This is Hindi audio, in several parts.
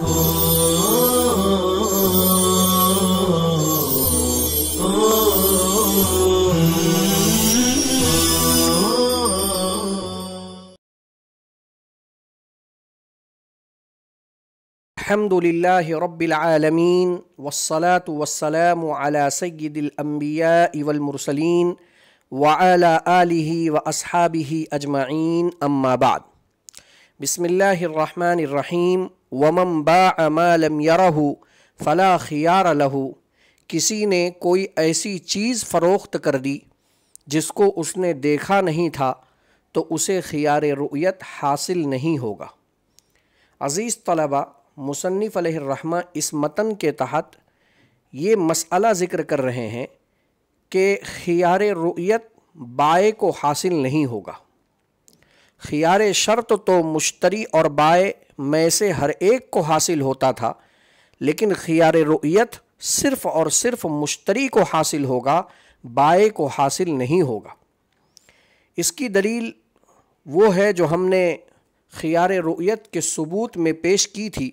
الحمد لله رب العالمين والصلاة والسلام على سيد الأنبياء والمرسلين وعلى آله وأصحابه أجمعين أما بعد بسم الله الرحمن الرحيم वमम अमालम यरहू फ़ला ख़ियार लहू किसी ने कोई ऐसी चीज़ फ़रोख्त कर दी जिसको उसने देखा नहीं था तो उसे ख़ियार रुयत हासिल नहीं होगा अज़ीज़ तलबा मुसनफ़ रहमा इस मतन के तहत ये मसला ज़िक्र कर रहे हैं कि ख़ियार रुयत बाए को हासिल नहीं होगा ख़ियार शर्त तो मुश्तरी और बाए में से हर एक को हासिल होता था लेकिन खियार रोयत सिर्फ और सिर्फ मुश्तरी को हासिल होगा बाए को हासिल नहीं होगा इसकी दलील वो है जो हमने खियार रोयत के सबूत में पेश की थी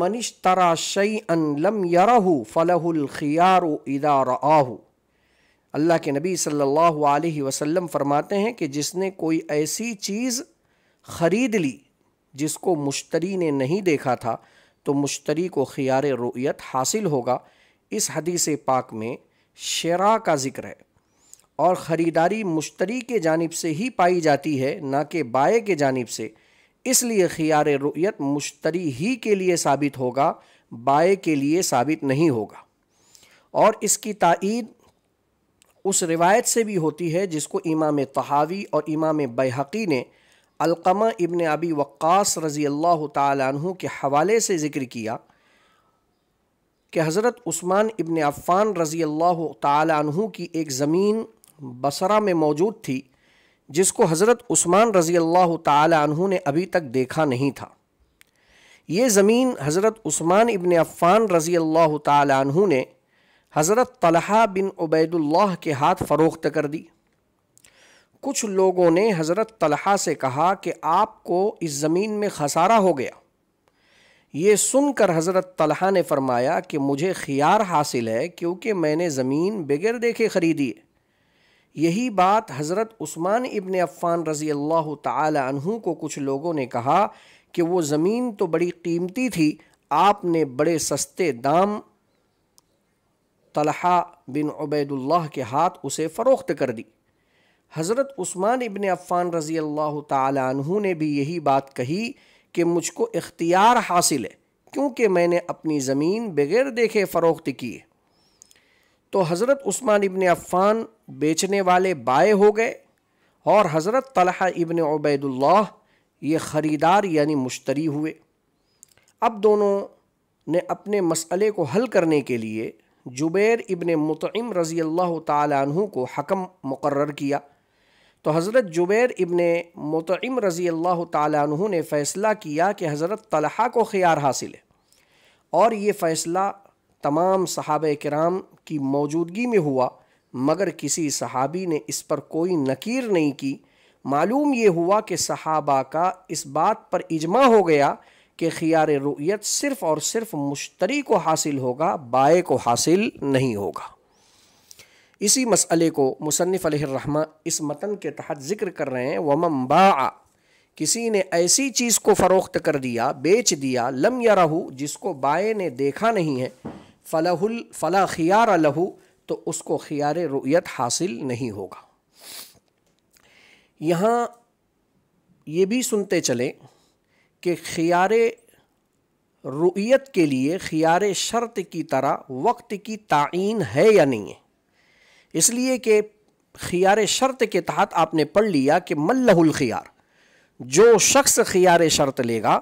मनिश तरा शई अन लम यरहू फ़लहुल खियार अल्लाह के नबी सल्लल्लाहु अलैहि वसल्लम फरमाते हैं कि जिसने कोई ऐसी चीज़ ख़रीद ली जिसको मुश्तरी ने नहीं देखा था तो मुश्तरी को ख़ियार रोयत हासिल होगा इस हदीस पाक में शरा का ज़िक्र है और ख़रीदारी मुश्तरी के जानब से ही पाई जाती है ना कि बाए के जानब से इसलिए ख़ियार रोयत मुश्तरी ही के लिए साबित होगा बाए के लिए साबित नहीं होगा और इसकी तइद उस रिवायत से भी होती है जिसको इमाम तहावी और इमाम बैहकी ने अलकमा इबन अबी वक्स रज़ी अल्लाह तहु के हवाले से ज़िक्र किया कि हज़रत उस्मान इबन अफ़ान रज़ी अल्लाह तु की एक ज़मीन बसरा में मौजूद थी जिसको हज़रत उस्मान रज़ी अल्लाह तहु ने अभी तक देखा नहीं था ये ज़मीन हज़रत उस्मान इबन अफ़ान रज़ी अल्लाह तहु ने हज़रत तलहा बिन उबैदुल्ल के हाथ फ़रोख्त कर दी कुछ लोगों ने हज़रत तलहा से कहा कि आपको इस ज़मीन में खसारा हो गया ये सुनकर हज़रत तलहा ने फरमाया कि मुझे खियार हासिल है क्योंकि मैंने ज़मीन बगैर देखे ख़रीदी है यही बात हज़रत उस्मान इबन अफ़ान रज़ी अल्लाह तहु को कुछ लोगों ने कहा कि वो ज़मीन तो बड़ी कीमती थी आपने बड़े सस्ते दाम तलहा बिन उबैदुल्लाह के हाथ उसे फ़रोख्त कर दी हज़रत उस्मान इबन अफ़ान रज़ी अल्लाह तु ने भी यही बात कही कि मुझको इख्तियार हासिल है क्योंकि मैंने अपनी ज़मीन बगैर देखे फ़रोख्त की है तो हज़रत उस्मान इबन अफ़ान बेचने वाले बाए हो गए और हज़रत तलहा इबन उबैदुल्ला ये ख़रीदार यानी मुश्तरी हुए अब दोनों ने अपने मसले को हल करने के लिए जुबैर इबन मतम रज़ी अल्लाह तु को हकम मुकर किया तो हज़रत जुबैर इबन मतम रज़ी अल्लाह तु ने फ़ैसला किया कि हज़रत तलहा को ख़ियार हासिल है और ये फ़ैसला तमाम सहाब कराम की मौजूदगी में हुआ मगर किसी सहाबी ने इस पर कोई नकीर नहीं की मालूम ये हुआ कि सहाबा का इस बात पर इजमा हो गया कि ख़ियार रुयत सिर्फ़ और सिर्फ़ मुश्तरी को हासिल होगा बाए को हासिल नहीं होगा इसी मसले को मुसनफ़ इस मतन के तहत ज़िक्र कर रहे हैं वमम बा किसी ने ऐसी चीज़ को फ़रोख्त कर दिया बेच दिया लम या रहू जिसको बाए ने देखा नहीं है फ़लाहुल फ़ला खियार लहू तो उसको खियार रुयत हासिल नहीं होगा यहाँ ये भी सुनते चले कि खियार रुयत के लिए खियार शर्त की तरह वक्त की तयन है या नहीं है इसलिए कि खियार शर्त के तहत आपने पढ़ लिया कि मल्लहुल खियार जो शख्स खियार शर्त लेगा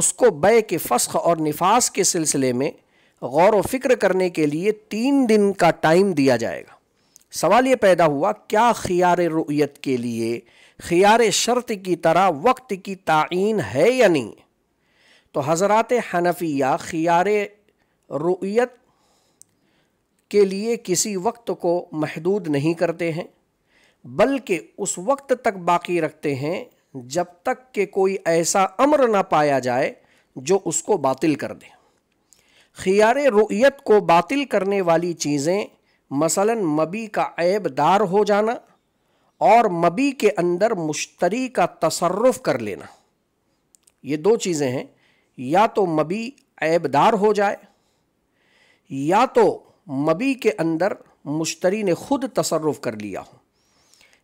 उसको बय के फ़स्ख और निफास के सिलसिले में गौर व फिक्र करने के लिए तीन दिन का टाइम दिया जाएगा सवाल ये पैदा हुआ क्या खियार रुयत के लिए खियार शर्त की तरह वक्त की तयन है या नहीं तो हज़रत हनफिया खियार रुयत के लिए किसी वक्त को महदूद नहीं करते हैं बल्कि उस वक्त तक बाकी रखते हैं जब तक कि कोई ऐसा अमर ना पाया जाए जो उसको बातिल कर दे खियार रुयत को बातिल करने वाली चीज़ें मसलन मबी का ऐबदार हो जाना और मबी के अंदर मुश्तरी का तसरफ कर लेना ये दो चीज़ें हैं या तो मबी ऐबदार हो जाए या तो मबी के अंदर मुश्तरी ने खुद तसरफ़ कर लिया हो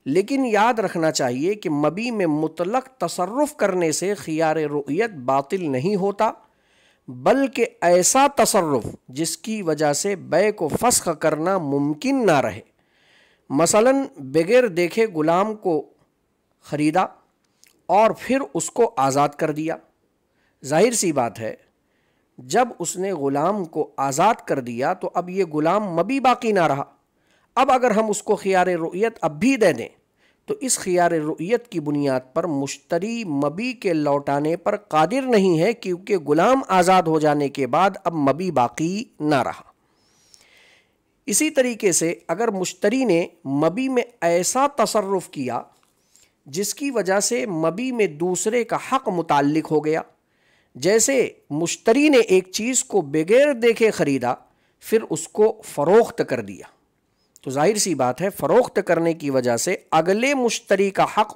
लेकिन याद रखना चाहिए कि मबी में मुतलक तसरफ़ करने से ख़ियार रोयत बातिल नहीं होता बल्कि ऐसा तसरफ़ जिसकी वजह से बे को फस्ख करना मुमकिन ना रहे मसलन बगैर देखे ग़ुलाम को ख़रीदा और फिर उसको आज़ाद कर दिया जाहिर सी बात है जब उसने ग़ुलाम को आज़ाद कर दिया तो अब ये ग़ुलाम मबी बाकी ना रहा अब अगर हम उसको ख़ियार रुयत अब भी दे दें तो इस ख़ियार रुयत की बुनियाद पर मुश्तरी मबी के लौटाने पर कादिर नहीं है क्योंकि ग़ुलाम आज़ाद हो जाने के बाद अब मबी बाकी ना रहा इसी तरीके से अगर मुश्तरी ने मबी में ऐसा तसरफ़ किया जिसकी वजह से मबी में दूसरे का हक़ मुतल हो गया जैसे मुश्तरी ने एक चीज़ को बगैर देखे ख़रीदा फिर उसको फ़रोख्त कर दिया तो जाहिर सी बात है फ़रोख्त करने की वजह से अगले मुश्तरी का हक़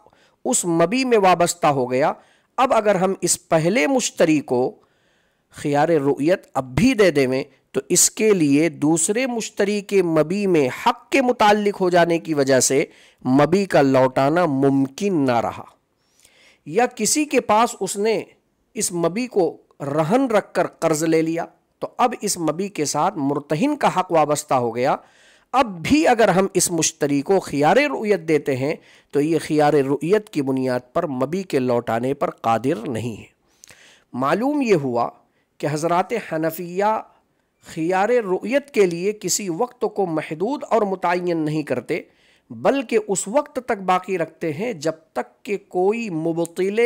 उस मबी में वाबस्ता हो गया अब अगर हम इस पहले मुश्तरी को ख़ियार रुयत अब भी दे देवें तो इसके लिए दूसरे मुश्तरी के मबी में हक़ के मुतालिक हो जाने की वजह से मबी का लौटाना मुमकिन ना रहा या किसी के पास उसने इस मबी को रहन रख कर कर्ज ले लिया तो अब इस मबी के साथ मुरतहिन का हक वाबस्ता हो गया अब भी अगर हम इस मुश्तरी को ख़ियार रुयत देते हैं तो ये ख़ियार रुयत की बुनियाद पर मबी के लौटाने पर कादिर नहीं है मालूम ये हुआ कि हज़रत हनफिया ख़ियार रुयत के लिए किसी वक्त को महदूद और मुतन नहीं करते बल्कि उस वक्त तक बाकी रखते हैं जब तक कि कोई मुबतिल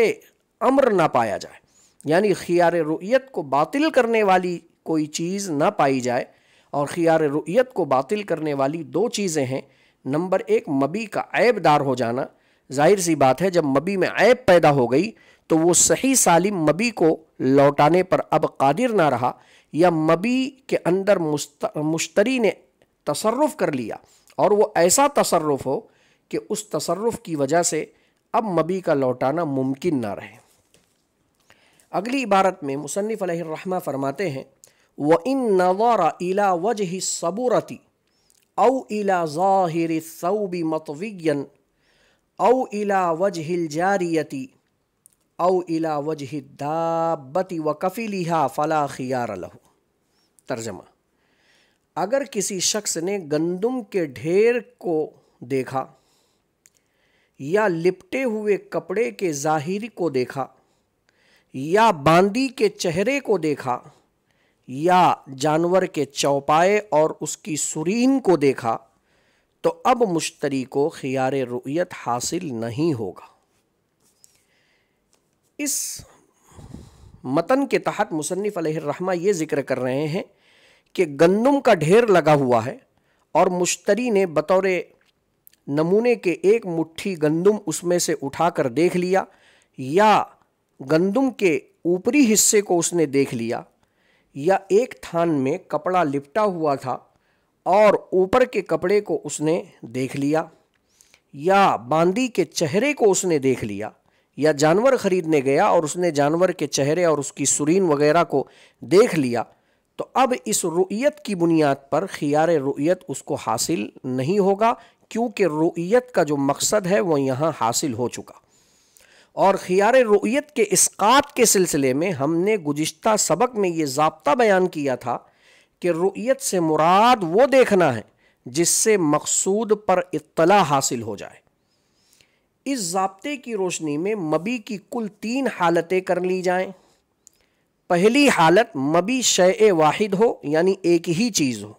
अमर ना पाया जाए यानी खियार रुयत को बातिल करने वाली कोई चीज़ ना पाई जाए और खियार रुयत को बातिल करने वाली दो चीज़ें हैं नंबर एक मबी का ऐबदार हो जाना जाहिर सी बात है जब मबी में ऐब पैदा हो गई तो वो सही सालिम मबी को लौटाने पर अब कादिर ना रहा या मबी के अंदर मुश्तरी ने तसरफ़ कर लिया और वो ऐसा तसरफ़ हो कि उस तसरफ़ की वजह से अब मबी का लौटाना मुमकिन ना रहे अगली इबारत में मुसनफ़ फरमाते हैं व इन नवार इला वजह सबूरती औ इला ज़ाहिर सऊबी मतवियन औ इला हिल जारियती औ इला वजह दाबती व कफ़ीलिहा फ़ला खियार लहू तर्जमा अगर किसी शख्स ने गंदम के ढेर को देखा या लिपटे हुए कपड़े के ज़ाहिर को देखा या बांदी के चेहरे को देखा या जानवर के चौपाए और उसकी सुरीन को देखा तो अब मुश्तरी को खियार रुयत हासिल नहीं होगा इस मतन के तहत मुसनफ़ रहमा ये ज़िक्र कर रहे हैं कि गंदम का ढेर लगा हुआ है और मुश्तरी ने बतौर नमूने के एक मुट्ठी गंदम उसमें से उठाकर देख लिया या गंदुम के ऊपरी हिस्से को उसने देख लिया या एक थान में कपड़ा लिपटा हुआ था और ऊपर के कपड़े को उसने देख लिया या बांदी के चेहरे को उसने देख लिया या जानवर खरीदने गया और उसने जानवर के चेहरे और उसकी सुरीन वगैरह को देख लिया तो अब इस रुयत की बुनियाद पर खियार रुयत उसको हासिल नहीं होगा क्योंकि रुयत का जो मकसद है वो यहाँ हासिल हो चुका और ख़ियार रोयत के इसकात के सिलसिले में हमने गुज्त सबक में ये जबता बयान किया था कि रोयत से मुराद वो देखना है जिससे मकसूद पर इतला हासिल हो जाए इस जबते की रोशनी में मबी की कुल तीन हालतें कर ली जाएं। पहली हालत मबी शय वाहिद हो यानी एक ही चीज़ हो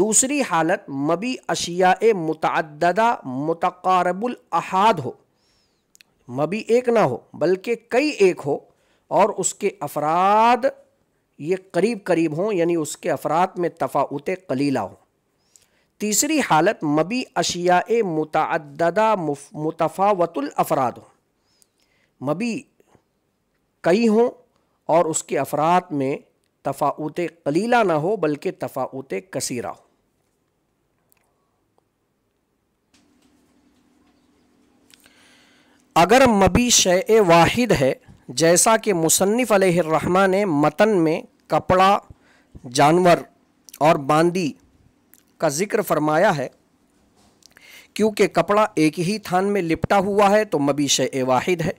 दूसरी हालत मबी अशिया मतदा मतकारबुल अहाद हो मबी एक ना हो बल्कि कई एक हो और उसके अफराद ये करीब करीब हों यानी उसके अफराद में तफाउत कलीला हों तीसरी हालत मबी अशिया मुतदा मुतफ़ावतुल अफराद हों मबी कई हों और उसके अफराद में तफाउत कलीला ना हो बल्कि तफाउत कसीरा हो अगर मबी शय वाहिद है जैसा कि मुसनफ़ रहमा ने मतन में कपड़ा जानवर और बांदी का जिक्र फरमाया है क्योंकि कपड़ा एक ही थान में लिपटा हुआ है तो मबी शय वाहिद है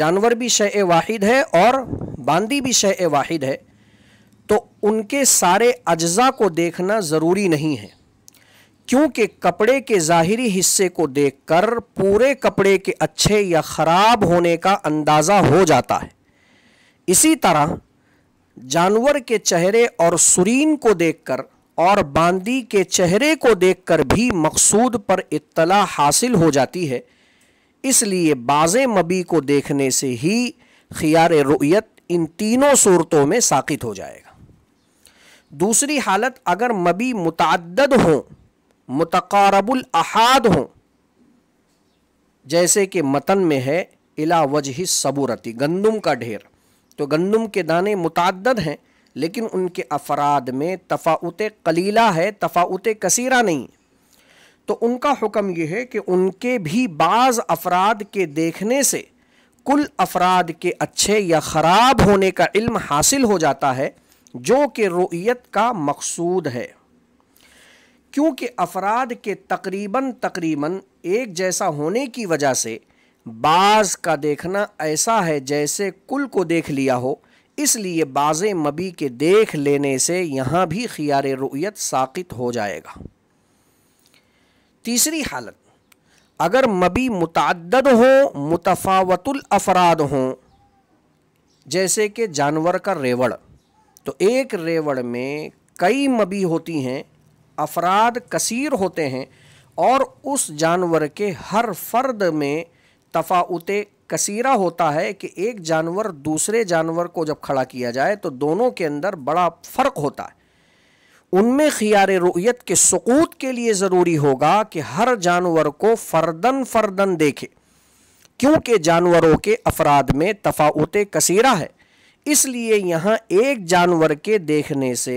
जानवर भी शय वाहिद है और बांदी भी शय वाहिद है तो उनके सारे अज्जा को देखना ज़रूरी नहीं है क्योंकि कपड़े के ज़ाहरी हिस्से को देखकर पूरे कपड़े के अच्छे या ख़राब होने का अंदाज़ा हो जाता है इसी तरह जानवर के चेहरे और सुरीन को देखकर और बांदी के चेहरे को देखकर भी मकसूद पर इत्तला हासिल हो जाती है इसलिए बाज़ मबी को देखने से ही खियार रुयत इन तीनों सूरतों में साकित हो जाएगा दूसरी हालत अगर मबी मुतद हों मतकारबुल अहाद हों जैसे कि मतन में है इला वजह सबूरती गंदम का ढेर तो गंदम के दाने मुतद हैं लेकिन उनके अफराद में तफाउत कलीला है तफाउत कसीरा नहीं तो उनका हुक्म यह है कि उनके भी बाज़ अफराद के देखने से कुल अफराद के अच्छे या ख़राब होने का इल्म हासिल हो जाता है जो कि रोइत का मकसूद है क्योंकि अफराद के तकरीबन तकरीबन एक जैसा होने की वजह से बाज़ का देखना ऐसा है जैसे कुल को देख लिया हो इसलिए बाज़ मबी के देख लेने से यहाँ भी खियार रुयत साकित हो जाएगा तीसरी हालत अगर मबी मुतद हो मुतफावतुल अफराद हों जैसे कि जानवर का रेवड़ तो एक रेवड़ में कई मबी होती हैं अफराद कसीर होते हैं और उस जानवर के हर फर्द में तफाउत कसीरा होता है कि एक जानवर दूसरे जानवर को जब खड़ा किया जाए तो दोनों के अंदर बड़ा फ़र्क होता है उनमें खियार रोयत के सकूत के लिए ज़रूरी होगा कि हर जानवर को फर्दन फर्दन देखे क्योंकि जानवरों के अफराद में तफाउत कसीरा है इसलिए यहाँ एक जानवर के देखने से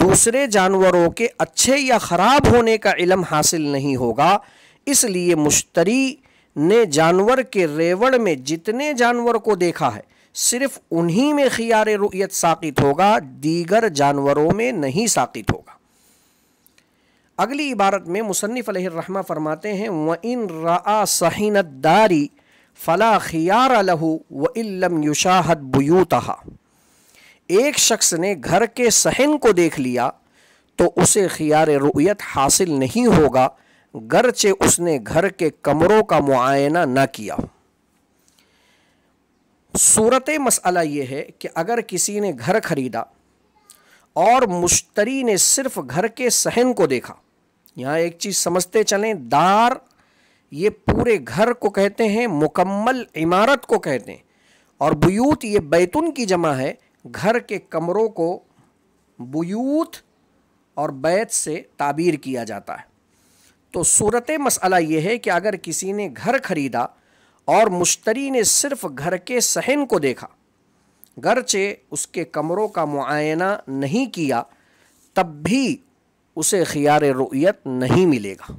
दूसरे जानवरों के अच्छे या ख़राब होने का इलम हासिल नहीं होगा इसलिए मुश्तरी ने जानवर के रेवड़ में जितने जानवर को देखा है सिर्फ उन्हीं में खियार रुयत साकित होगा दीगर जानवरों में नहीं साकित होगा अगली इबारत में मुसनफ़ रहमा फरमाते हैं व इन रा सहीनत दारी फ़ला खियार लहू व इलम युशाहत बुयूतहा एक शख्स ने घर के सहन को देख लिया तो उसे खियार रुयत हासिल नहीं होगा गरचे उसने घर के कमरों का मुआयना न किया सूरत मसला यह है कि अगर किसी ने घर खरीदा और मुश्तरी ने सिर्फ घर के सहन को देखा यहाँ एक चीज़ समझते चलें दार ये पूरे घर को कहते हैं मुकम्मल इमारत को कहते हैं और बयूत ये बैतुन की जमा है घर के कमरों को बुयूथ और बैत से ताबीर किया जाता है तो सूरत मसला यह है कि अगर किसी ने घर खरीदा और मुश्तरी ने सिर्फ घर के सहन को देखा गरचे उसके कमरों का मुआयना नहीं किया तब भी उसे ख़ियार रुयत नहीं मिलेगा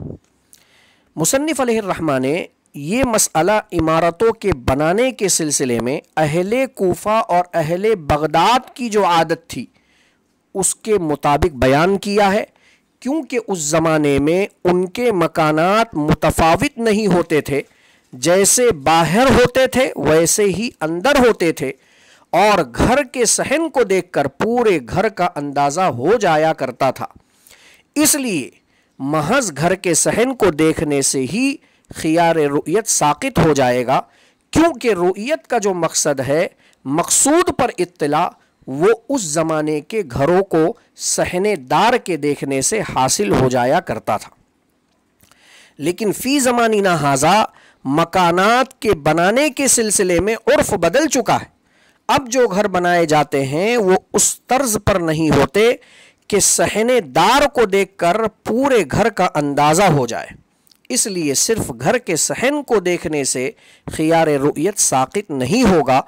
मुसनफ़ ने ये मसला इमारतों के बनाने के सिलसिले में अहले कोफ़ा और अहले बगदाद की जो आदत थी उसके मुताबिक बयान किया है क्योंकि उस ज़माने में उनके मकानात मुतफावित नहीं होते थे जैसे बाहर होते थे वैसे ही अंदर होते थे और घर के सहन को देखकर पूरे घर का अंदाज़ा हो जाया करता था इसलिए महज घर के सहन को देखने से ही खियार रुयत साकित हो जाएगा क्योंकि रुयत का जो मकसद है मकसूद पर इतला वो उस ज़माने के घरों को सहनेदार के देखने से हासिल हो जाया करता था लेकिन फ़ी ज़मानी ना हाजा मकानात के बनाने के सिलसिले में उर्फ बदल चुका है अब जो घर बनाए जाते हैं वो उस तर्ज पर नहीं होते कि सहनेदार को देखकर पूरे घर का अंदाज़ा हो जाए इसलिए सिर्फ घर के सहन को देखने से खियार रुयत साकित नहीं होगा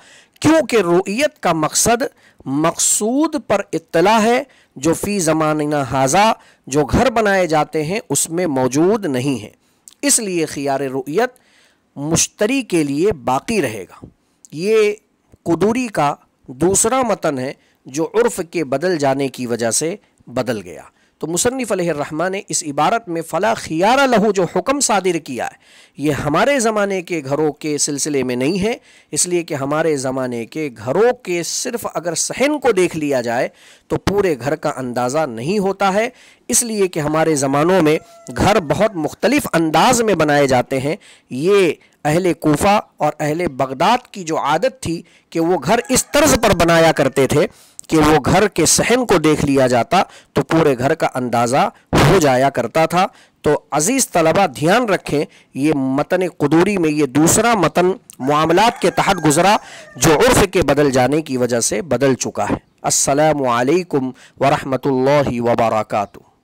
क्योंकि रुयत का मकसद मकसूद पर इतला है जो फ़ी ज़माना हाजा जो घर बनाए जाते हैं उसमें मौजूद नहीं है इसलिए खियार रुयत मुश्तरी के लिए बाकी रहेगा ये कुदूरी का दूसरा मतन है जो उर्फ के बदल जाने की वजह से बदल गया तो मुसनफ़ ने इस इबारत में फ़ला खियारा लहू जो हुक्म सादिर किया है ये हमारे ज़माने के घरों के सिलसिले में नहीं है इसलिए कि हमारे ज़माने के घरों के सिर्फ अगर सहन को देख लिया जाए तो पूरे घर का अंदाज़ा नहीं होता है इसलिए कि हमारे ज़मानों में घर बहुत मुख्तलफ़ अंदाज में बनाए जाते हैं ये अहले कोफ़ा और अहले बगदाद की जो आदत थी कि वो घर इस तर्ज पर बनाया करते थे कि वो घर के सहन को देख लिया जाता तो पूरे घर का अंदाज़ा हो जाया करता था तो अज़ीज़ तलबा ध्यान रखें ये मतन कदूरी में ये दूसरा मतन मामलात के तहत गुज़रा जो उर्फ के बदल जाने की वजह से बदल चुका है असलकम वरहमल वबरकू